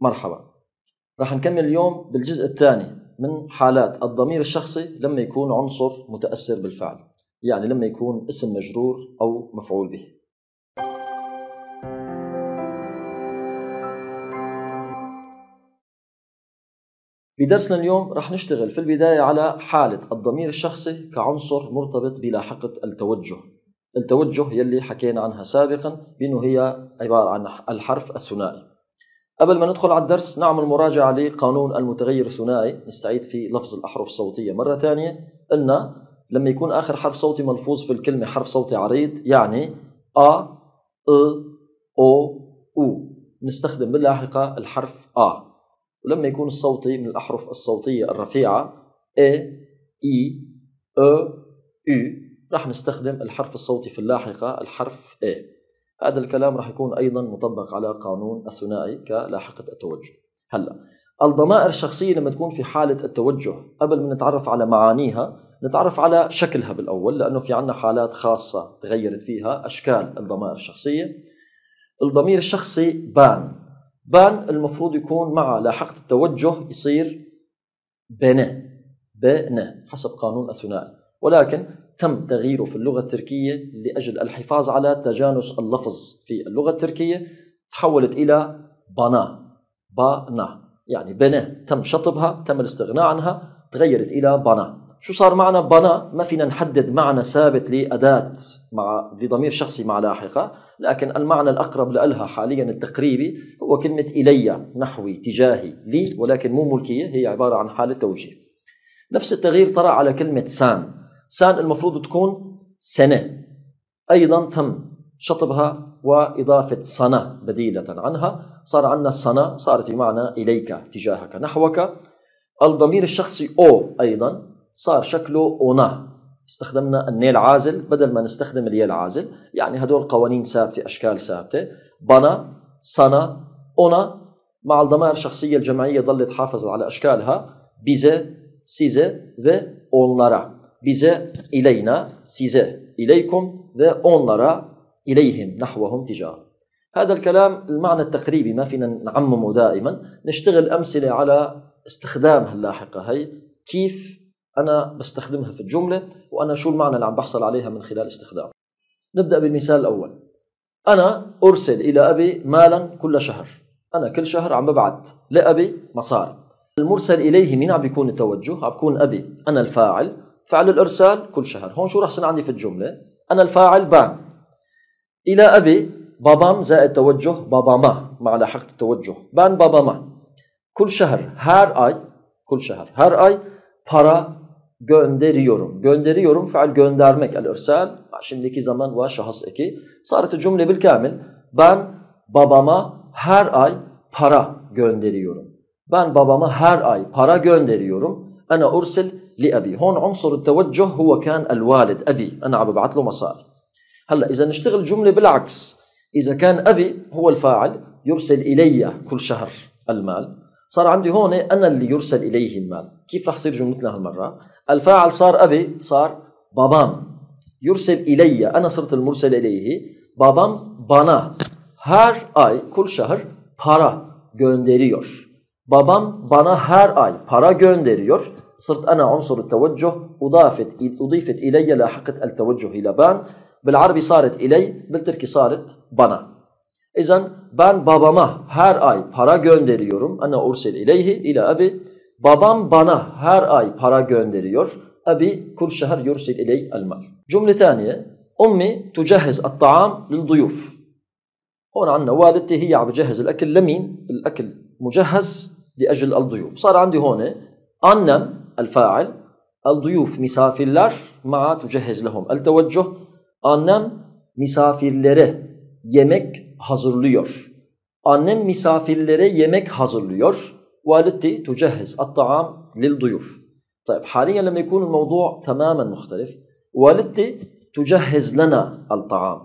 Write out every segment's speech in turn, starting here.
مرحبا راح نكمل اليوم بالجزء الثاني من حالات الضمير الشخصي لما يكون عنصر متأثر بالفعل يعني لما يكون اسم مجرور أو مفعول به بدرسنا اليوم رح نشتغل في البداية على حالة الضمير الشخصي كعنصر مرتبط بلاحقة التوجه التوجه يلي حكينا عنها سابقا بأنه هي عبارة عن الحرف الثنائي قبل ما ندخل على الدرس نعمل مراجعة لقانون المتغير الثنائي نستعيد في لفظ الأحرف الصوتية مرة ثانية قلنا لما يكون آخر حرف صوتي ملفوظ في الكلمة حرف صوتي عريض يعني أ أ أو أو نستخدم باللاحقة الحرف أ ولما يكون الصوتي من الأحرف الصوتية الرفيعة إ إي أ أو راح نستخدم الحرف الصوتي في اللاحقة الحرف إ هذا الكلام راح يكون أيضا مطبق على قانون الثنائي كلاحقة التوجه هلا الضمائر الشخصية لما تكون في حالة التوجه قبل ما نتعرف على معانيها نتعرف على شكلها بالأول لأنه في عنا حالات خاصة تغيرت فيها أشكال الضمائر الشخصية الضمير الشخصي بان بان المفروض يكون مع لاحقة التوجه يصير بنه بنه حسب قانون الثنائي ولكن تم تغييره في اللغة التركية لأجل الحفاظ على تجانس اللفظ في اللغة التركية تحولت إلى بانا بانا يعني بنا تم شطبها تم الاستغناء عنها تغيرت إلى بانا شو صار معنا بانا ما فينا نحدد معنى ثابت لأداة مع لضمير شخصي مع لاحقة لكن المعنى الأقرب لها حاليا التقريبي هو كلمة إلي نحوي تجاهي لي ولكن مو ملكية هي عبارة عن حالة توجيه نفس التغيير طرأ على كلمة سام سان المفروض تكون سنة أيضا تم شطبها وإضافة صنا بديلة عنها صار عندنا صنا صارت بمعنى إليك تجاهك نحوك الضمير الشخصي أو أيضا صار شكله أونا استخدمنا الني العازل بدل ما نستخدم الياء العازل يعني هدول قوانين ثابتة أشكال ثابتة بنا صنا أونا مع الضمائر الشخصية الجمعية ظلت حافظت على أشكالها بيزه سيزه ve أونارا bize ileyna size ileykum ve onlara ileyhim nahvahum ticaret. هذا الكلام المعنى التقريبي ما فينا نعممه دائما نشتغل أمثلة على استخدامها اللاحقة هي كيف أنا بستخدمها في الجملة وأنا شو المعنى اللي عم بحصل عليها من خلال استخدام نبدأ بالمثال الأول أنا أرسل إلى أبي مالا كل شهر أنا كل شهر عم ببعث لأبي مصاري المرسل إليه مين عم بيكون التوجه؟ عم بيكون أبي أنا الفاعل فعل الإرسال كل شهر هون شو رح يصير عندي في الجملة أنا الفاعل بان إلى أبي بابام زائد توجه باباما مع لاحقة التوجه بان باباما كل شهر هر أي كل شهر هر أي para gönderiyorum. Gönderiyorum faal göndermek. El irsal şimdiki zaman var şahıs eki. Sarıtı cümle bil kamil. Ben babama her ay para gönderiyorum. Ben babama her ay para gönderiyorum. Ana ursil لأبي هون عنصر التوجه هو كان الوالد أبي أنا عم ببعث له مصاري هلا إذا نشتغل جملة بالعكس إذا كان أبي هو الفاعل يرسل إلي كل شهر المال صار عندي هون أنا اللي يرسل إليه المال كيف رح يصير جملتنا هالمرة الفاعل صار أبي صار بابام يرسل إلي أنا صرت المرسل إليه بابام بانا هار آي كل شهر بارا gönderiyor. Babam bana her ay para gönderiyor. Sırt ana unsuru teveccüh udafet udifet ileyye la hakikat el teveccüh ile ben. Bil arbi saret iley bil türki saret bana. İzen ben babama her ay para gönderiyorum. Ana ursil ileyhi ile abi. Babam bana her ay para gönderiyor. Abi kul şehir yursil iley el mal. Cümle taniye. Ummi tucehhez at-ta'am lil duyuf. هون عندنا والدتي هي عم بتجهز Lemin لمين؟ الاكل مجهز لأجل الضيوف صار عندي هون أنم الفاعل الضيوف مسافر مع تجهز لهم التوجه annem misafirlere yemek hazırlıyor. Annem misafirlere yemek hazırlıyor. والدتي تجهز الطعام للضيوف. طيب حاليا لما يكون الموضوع تماما مختلف والدتي تجهز لنا الطعام.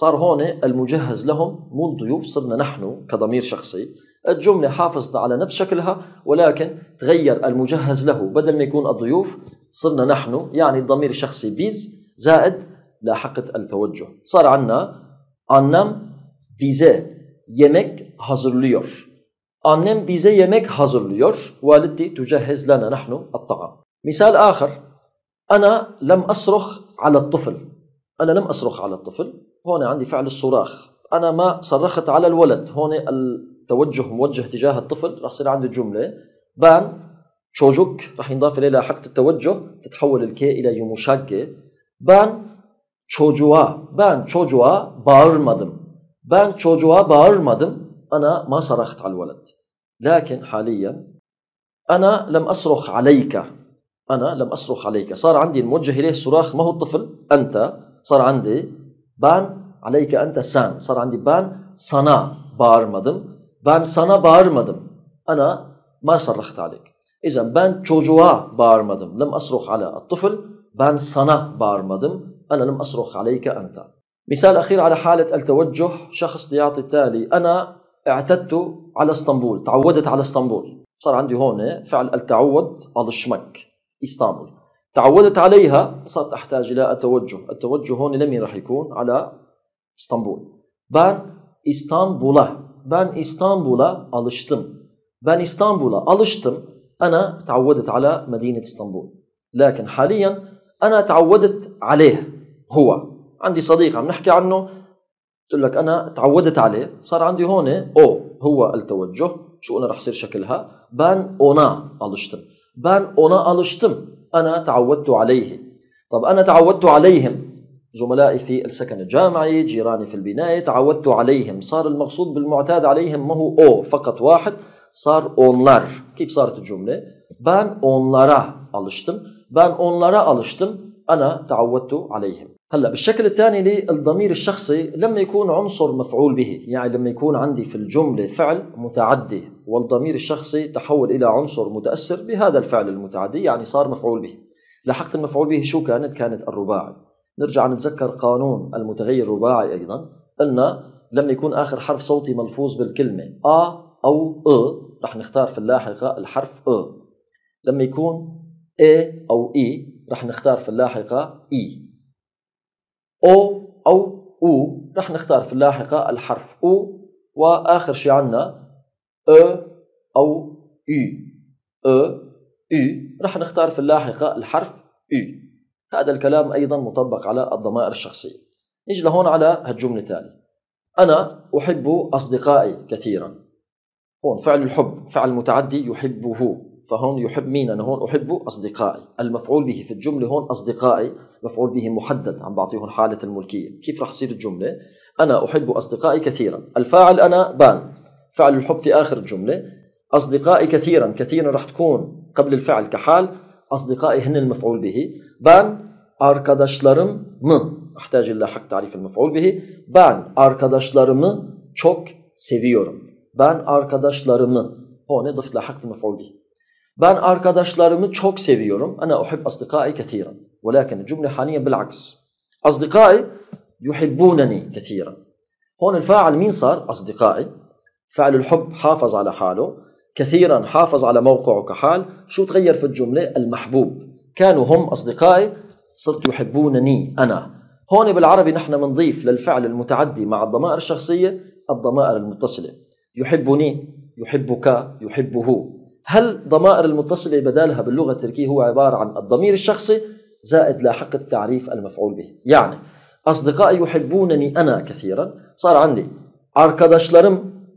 صار هون المجهز لهم مو الضيوف صرنا نحن كضمير شخصي الجملة حافظت على نفس شكلها ولكن تغير المجهز له بدل ما يكون الضيوف صرنا نحن يعني الضمير الشخصي بيز زائد لاحقة التوجه صار عنا annem bize yemek hazırlıyor. أنم bize يمك hazırlıyor. ليور والدتي تجهز لنا نحن الطعام مثال آخر أنا لم أصرخ على الطفل أنا لم أصرخ على الطفل هون عندي فعل الصراخ أنا ما صرخت على الولد هون توجه موجه تجاه الطفل راح يصير عندي الجملة بان شوجوك راح ينضاف الى حقه التوجه تتحول الكي الى يموشاكي بان شوجوا بان شوجوا بارمادم بان شوجوا بارمادم انا ما صرخت على الولد لكن حاليا انا لم اصرخ عليك انا لم اصرخ عليك صار عندي الموجه اليه صراخ ما هو الطفل انت صار عندي بان عليك انت سان صار عندي بان صنا بارمادم Ben sana bağırmadım. Ana ma sarrahtu alek. İzan ben çocuğa bağırmadım. Lem asruh ala at-tıfl. Ben sana bağırmadım. Ana lem asruh aleyke anta. مثال أخير على حالة التوجه شخص يعطي التالي أنا اعتدت على اسطنبول تعودت على اسطنبول صار عندي هون فعل التعود الشمك اسطنبول تعودت عليها صارت أحتاج إلى التوجه التوجه هون لمين راح يكون على اسطنبول بان اسطنبوله ben İstanbul'a alıştım. Ben İstanbul'a alıştım. أنا تعودت على مدينة اسطنبول لكن حاليا أنا تعودت عليه هو عندي صديق عم نحكي عنه قلت لك أنا تعودت عليه صار عندي هون أو هو التوجه شو أنا رح صير شكلها بان أونا ألشتم بان أونا ألشتم أنا تعودت عليه طب أنا تعودت عليهم زملائي في السكن الجامعي جيراني في البناية تعودت عليهم صار المقصود بالمعتاد عليهم ما هو أو فقط واحد صار أونلار كيف صارت الجملة بان أونلارا ألشتم بان أونلارا ألشتم أنا تعودت عليهم هلا بالشكل الثاني للضمير الشخصي لما يكون عنصر مفعول به يعني لما يكون عندي في الجملة فعل متعدي والضمير الشخصي تحول إلى عنصر متأثر بهذا الفعل المتعدي يعني صار مفعول به لاحقت المفعول به شو كانت كانت الرباعي نرجع نتذكر قانون المتغير الرباعي أيضا قلنا لما يكون آخر حرف صوتي ملفوظ بالكلمة أ أو أ رح نختار في اللاحقة الحرف أ لما يكون إ أو إي رح نختار في اللاحقة إي أو أو أو رح نختار في اللاحقة الحرف أو وآخر شي عنا أ أو إي أ إي رح نختار في اللاحقة الحرف إي هذا الكلام أيضا مطبق على الضمائر الشخصية نيجي لهون على هالجملة التالية أنا أحب أصدقائي كثيرا هون فعل الحب فعل متعدي يحبه فهون يحب مين أنا هون أحب أصدقائي المفعول به في الجملة هون أصدقائي مفعول به محدد عم بعطيهم حالة الملكية كيف رح تصير الجملة أنا أحب أصدقائي كثيرا الفاعل أنا بان فعل الحب في آخر الجملة أصدقائي كثيرا كثيرا رح تكون قبل الفعل كحال asdikaihinel mef'ul bihi. Ben arkadaşlarım mı? Ahtacillah hak tarifil mef'ul bihi. Ben arkadaşlarımı çok seviyorum. Ben arkadaşlarımı o ne dıfla haklı mef'ul bihi. Ben arkadaşlarımı çok seviyorum. Ana uhib asdikai kethiren. Velakin cümle haniye bil aks. Asdikai yuhibbuneni kethiren. هون faal min sar أصدقائي فعل الحب حافظ ala حاله كثيرا حافظ على موقعه كحال شو تغير في الجملة المحبوب كانوا هم أصدقائي صرت يحبونني أنا هون بالعربي نحن منضيف للفعل المتعدي مع الضمائر الشخصية الضمائر المتصلة يحبني يحبك يحبه هل ضمائر المتصلة بدالها باللغة التركية هو عبارة عن الضمير الشخصي زائد لاحق التعريف المفعول به يعني أصدقائي يحبونني أنا كثيرا صار عندي arkadaşlarım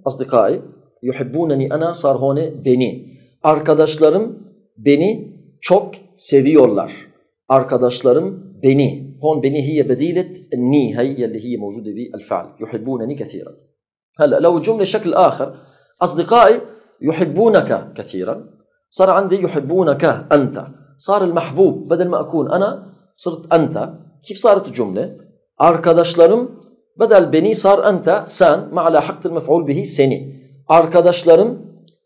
أصدقائي yuhibbunani ana sarhone beni. Arkadaşlarım beni çok seviyorlar. Arkadaşlarım beni. Hon beni hiye bedilet ni hiye اللي هي موجودة بالفعل Yuhibbunani كثيرا. هلا لو الجملة شكل آخر أصدقائي يحبونك كثيرا صار عندي يحبونك أنت صار المحبوب بدل ما أكون أنا صرت أنت كيف صارت الجملة؟ arkadaşlarım بدل بني صار أنت سان مع لاحقة المفعول به سني Arkadaşlarım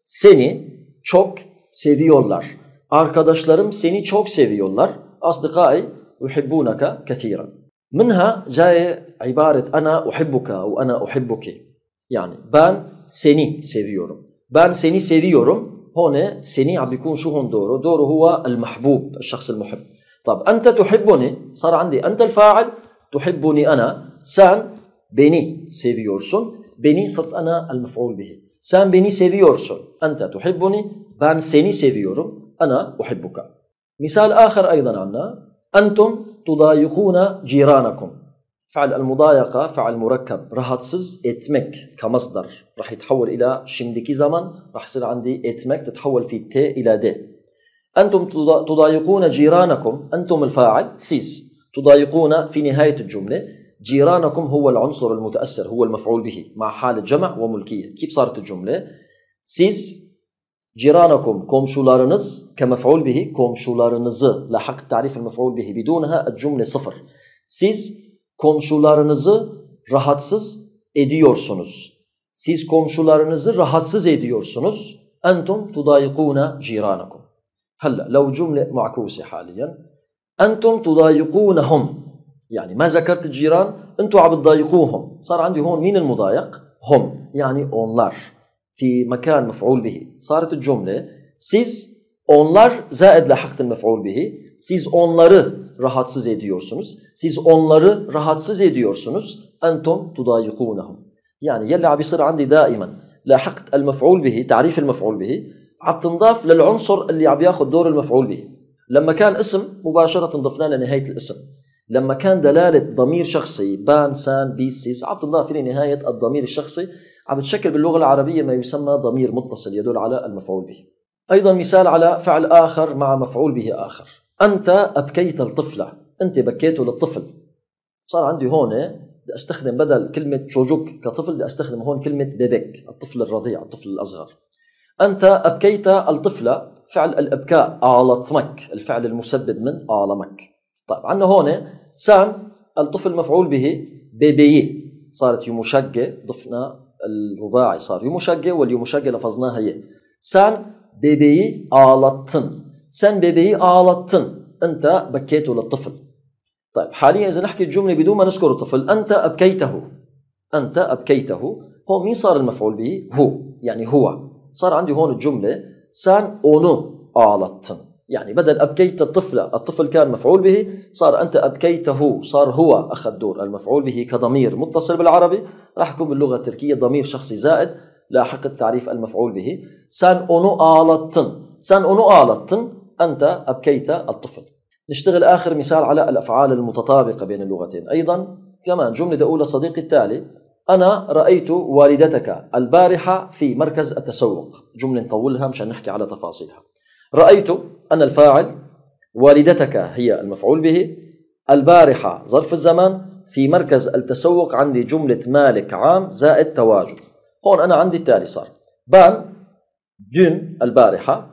seni çok seviyorlar. Arkadaşlarım seni çok seviyorlar. Asdıkai uhibbunaka kethiren. Minha caye ibaret ana uhibbuka ve ana uhibbuki. Yani ben seni seviyorum. Ben seni seviyorum. seni هنا سني عم بيكون شو هون دوره؟ دوره هو المحبوب الشخص المحب طب أنت تحبني صار عندي أنت الفاعل Ana أنا beni seviyorsun. Beni بني صرت أنا المفعول bihi. Sen beni seviyorsun. Ente tuhibbuni. Ben seni seviyorum. Ana uhibbuka. Misal ahir aydan anna. Entum tudayikuna ciranakum. فعل المضايقة فعل مركب راح تصز اتمك كمصدر راح يتحول إلى شمدكي زمان راح يصير عندي اتمك تتحول في ت إلى د أنتم تضايقون جيرانكم أنتم الفاعل سيز تضايقون في نهاية الجملة جيرانكم هو العنصر المتأثر هو المفعول به مع حالة جمع وملكية كيف صارت الجملة siz جيرانكم komşularınız كمفعول به komşularınızı لحق التعريف المفعول به بدونها الجملة صفر siz komşularınızı rahatsız ediyorsunuz siz komşularınızı rahatsız ediyorsunuz entum tudayikuna jiranakum هلا لو جملة معكوسة حاليا أنتم تضايقونهم يعني ما ذكرت الجيران انتم عم تضايقوهم صار عندي هون مين المضايق هم يعني اونلار في مكان مفعول به صارت الجملة سيز اونلار زائد لحقت المفعول به سيز onları rahatsız ediyorsunuz سيز onları rahatsız ediyorsunuz انتم تضايقونهم يعني يلي عم بيصير عندي دائما لاحقت المفعول به تعريف المفعول به عم تنضاف للعنصر اللي عم ياخذ دور المفعول به لما كان اسم مباشرة ضفناه لنهاية الاسم لما كان دلاله ضمير شخصي بان سان بيس سيس عم تضاف الى نهايه الضمير الشخصي عم بتشكل باللغه العربيه ما يسمى ضمير متصل يدل على المفعول به. ايضا مثال على فعل اخر مع مفعول به اخر. انت ابكيت الطفله، انت بكيته للطفل. صار عندي هون بدي استخدم بدل كلمه شوجوك كطفل بدي استخدم هون كلمه بيبك الطفل الرضيع الطفل الاصغر. انت ابكيت الطفله فعل الابكاء اعلطمك الفعل المسبب من اعلمك. طيب عندنا هون سان الطفل مفعول به بيبيي صارت يمشقة ضفنا الرباعي صار يمشقة واليمشقة لفظناها ي سان bebeği ağlattın. سان bebeği ağlattın. أنت بكيته للطفل. طيب حاليا إذا نحكي الجملة بدون ما نذكر الطفل أنت أبكيته أنت أبكيته هون مين صار المفعول به؟ هو يعني هو صار عندي هون الجملة سان أونو ağlattın. يعني بدل أبكيت الطفلة الطفل كان مفعول به صار أنت أبكيته صار هو أخذ دور المفعول به كضمير متصل بالعربي راح يكون باللغة التركية ضمير شخصي زائد لاحق التعريف المفعول به سان أونو آلتن سان أونو آلتن أنت أبكيت الطفل نشتغل آخر مثال على الأفعال المتطابقة بين اللغتين أيضا كمان جملة أولى صديقي التالي أنا رأيت والدتك البارحة في مركز التسوق جملة نطولها مشان نحكي على تفاصيلها رأيت أن الفاعل والدتك هي المفعول به البارحة ظرف الزمان في مركز التسوق عندي جملة مالك عام زائد تواجد هون أنا عندي التالي صار بان دون البارحة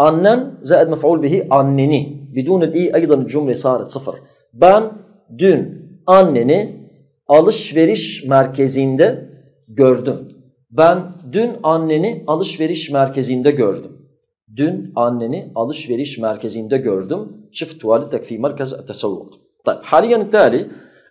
أنن زائد مفعول به أنني بدون الإي أيضا الجملة صارت صفر بان دون أنني alışveriş merkezinde gördüm. Ben dün anneni alışveriş merkezinde gördüm. Dün anneni alışveriş merkezinde gördüm. شفت والدتك في مركز التسوق. طيب حاليا التالي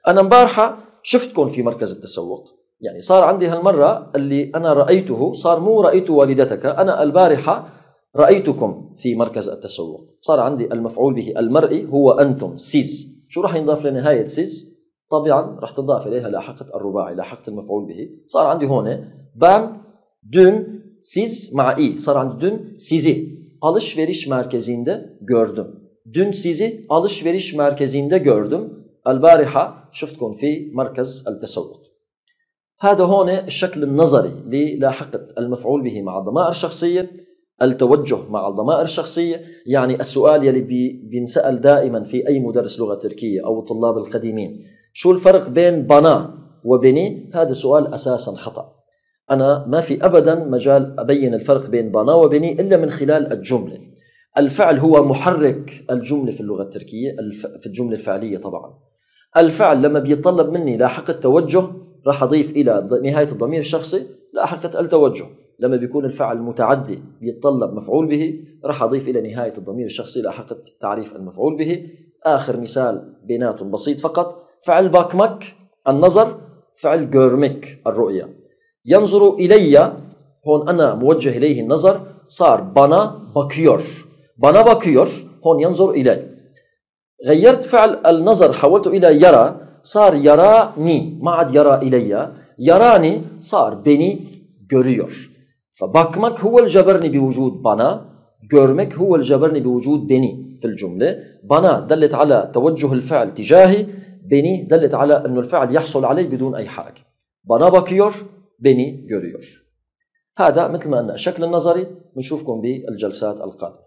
أنا امبارحة شفتكم في مركز التسوق. يعني صار عندي هالمرة اللي أنا رأيته صار مو رأيت والدتك أنا البارحة رأيتكم في مركز التسوق صار عندي المفعول به المرئي هو أنتم سيز شو راح ينضاف لنهاية سيز طبعا راح تنضاف إليها لاحقة الرباعي لاحقة المفعول به صار عندي هون بام دون Siz ma'i saran dün sizi alışveriş merkezinde gördüm. Dün sizi alışveriş merkezinde gördüm. البارحة شفتكم في مركز التسوق هذا هون الشكل النظري للاحقة المفعول به مع الضمائر الشخصية التوجه مع الضمائر الشخصية يعني السؤال يلي بي بينسأل دائما في أي مدرس لغة تركية أو الطلاب القديمين شو الفرق بين بنا وبني هذا سؤال أساسا خطأ أنا ما في أبدا مجال أبين الفرق بين بانا وبني إلا من خلال الجملة الفعل هو محرك الجملة في اللغة التركية في الجملة الفعلية طبعا الفعل لما بيطلب مني لاحقة توجه راح أضيف إلى نهاية الضمير الشخصي لاحقة التوجه لما بيكون الفعل متعدي بيتطلب مفعول به راح أضيف إلى نهاية الضمير الشخصي لاحقة تعريف المفعول به آخر مثال بيناتهم بسيط فقط فعل باكمك النظر فعل جورمك الرؤية ينظر إلي هون أنا موجه إليه النظر صار بنا بكيور بنا بكيور هون ينظر إلي غيرت فعل النظر حولته إلى يرى صار يراني ما عاد يرى إلي يراني صار بني görüyor فبكمك هو الجبرني بوجود بنا görmek هو الجبرني بوجود بني في الجملة بنا دلت على توجه الفعل تجاهي بني دلت على أن الفعل يحصل عليه بدون أي حركة بنا بكيور بني görüyor هذا مثل ما قلنا الشكل النظري بنشوفكم بالجلسات القادمة